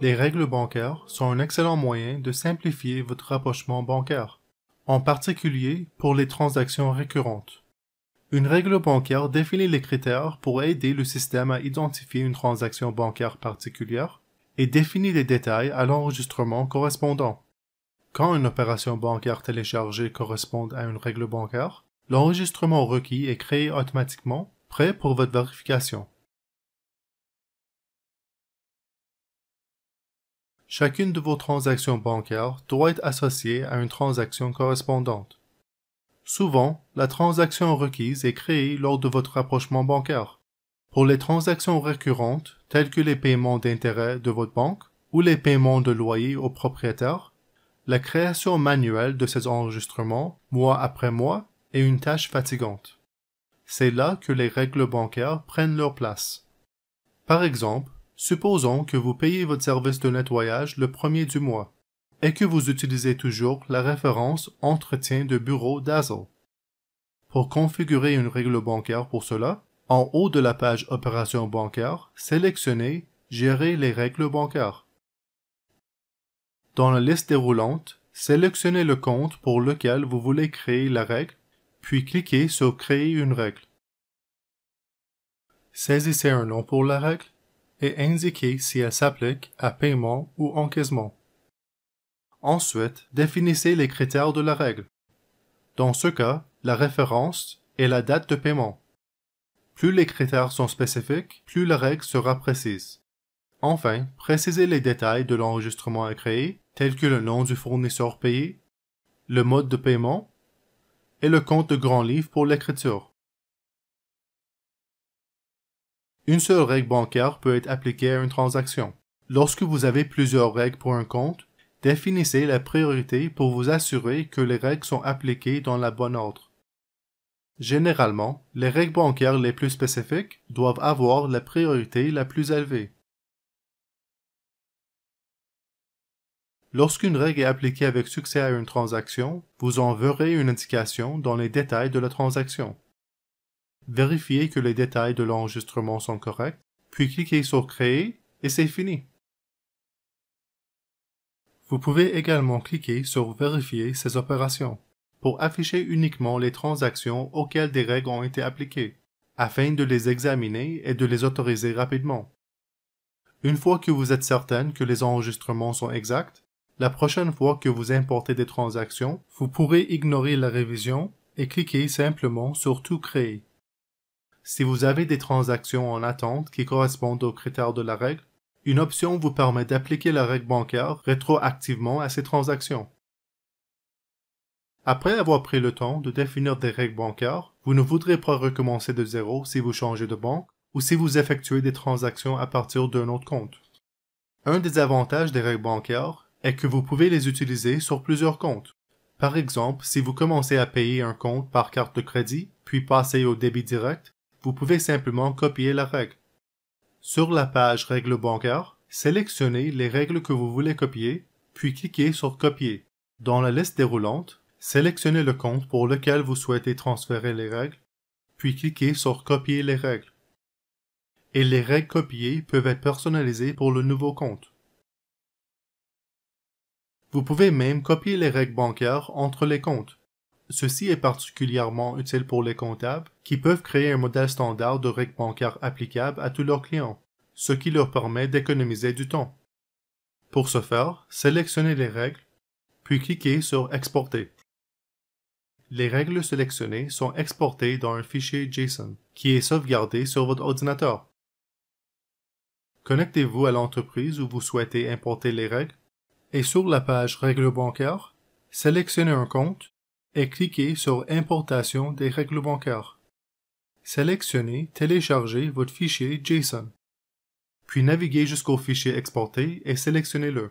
les règles bancaires sont un excellent moyen de simplifier votre rapprochement bancaire, en particulier pour les transactions récurrentes. Une règle bancaire définit les critères pour aider le système à identifier une transaction bancaire particulière et définit les détails à l'enregistrement correspondant. Quand une opération bancaire téléchargée correspond à une règle bancaire, l'enregistrement requis est créé automatiquement, prêt pour votre vérification. Chacune de vos transactions bancaires doit être associée à une transaction correspondante. Souvent, la transaction requise est créée lors de votre rapprochement bancaire. Pour les transactions récurrentes, telles que les paiements d'intérêt de votre banque ou les paiements de loyer au propriétaire, la création manuelle de ces enregistrements, mois après mois, est une tâche fatigante. C'est là que les règles bancaires prennent leur place. Par exemple, Supposons que vous payez votre service de nettoyage le premier du mois et que vous utilisez toujours la référence Entretien de bureau Dazzle. Pour configurer une règle bancaire pour cela, en haut de la page Opérations bancaires, sélectionnez Gérer les règles bancaires. Dans la liste déroulante, sélectionnez le compte pour lequel vous voulez créer la règle, puis cliquez sur Créer une règle. Saisissez un nom pour la règle et indiquer si elle s'applique à paiement ou encaissement. Ensuite, définissez les critères de la règle. Dans ce cas, la référence est la date de paiement. Plus les critères sont spécifiques, plus la règle sera précise. Enfin, précisez les détails de l'enregistrement à créer, tels que le nom du fournisseur payé, le mode de paiement et le compte de grand livre pour l'écriture. Une seule règle bancaire peut être appliquée à une transaction. Lorsque vous avez plusieurs règles pour un compte, définissez la priorité pour vous assurer que les règles sont appliquées dans la bonne ordre. Généralement, les règles bancaires les plus spécifiques doivent avoir la priorité la plus élevée. Lorsqu'une règle est appliquée avec succès à une transaction, vous en verrez une indication dans les détails de la transaction vérifiez que les détails de l'enregistrement sont corrects, puis cliquez sur Créer et c'est fini. Vous pouvez également cliquer sur Vérifier ces opérations pour afficher uniquement les transactions auxquelles des règles ont été appliquées, afin de les examiner et de les autoriser rapidement. Une fois que vous êtes certain que les enregistrements sont exacts, la prochaine fois que vous importez des transactions, vous pourrez ignorer la révision et cliquer simplement sur Tout créer. Si vous avez des transactions en attente qui correspondent aux critères de la règle, une option vous permet d'appliquer la règle bancaire rétroactivement à ces transactions. Après avoir pris le temps de définir des règles bancaires, vous ne voudrez pas recommencer de zéro si vous changez de banque ou si vous effectuez des transactions à partir d'un autre compte. Un des avantages des règles bancaires est que vous pouvez les utiliser sur plusieurs comptes. Par exemple, si vous commencez à payer un compte par carte de crédit, puis passez au débit direct, vous pouvez simplement copier la règle. Sur la page Règles bancaires, sélectionnez les règles que vous voulez copier, puis cliquez sur Copier. Dans la liste déroulante, sélectionnez le compte pour lequel vous souhaitez transférer les règles, puis cliquez sur Copier les règles. Et les règles copiées peuvent être personnalisées pour le nouveau compte. Vous pouvez même copier les règles bancaires entre les comptes. Ceci est particulièrement utile pour les comptables, qui peuvent créer un modèle standard de règles bancaires applicable à tous leurs clients, ce qui leur permet d'économiser du temps. Pour ce faire, sélectionnez les règles, puis cliquez sur Exporter. Les règles sélectionnées sont exportées dans un fichier JSON, qui est sauvegardé sur votre ordinateur. Connectez-vous à l'entreprise où vous souhaitez importer les règles, et sur la page Règles bancaires, sélectionnez un compte et cliquez sur Importation des règles bancaires. Sélectionnez Télécharger votre fichier JSON. Puis naviguez jusqu'au fichier exporté et sélectionnez-le.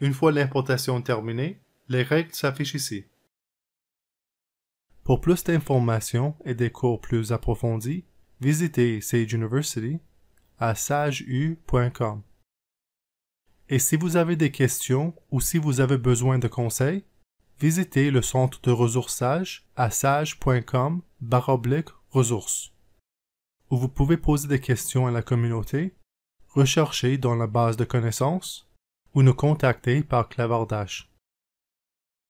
Une fois l'importation terminée, les règles s'affichent ici. Pour plus d'informations et des cours plus approfondis, visitez Sage University à sageu.com. Et si vous avez des questions ou si vous avez besoin de conseils, visitez le centre de SAGE à sage.com ressources, où vous pouvez poser des questions à la communauté, rechercher dans la base de connaissances ou nous contacter par clavardage.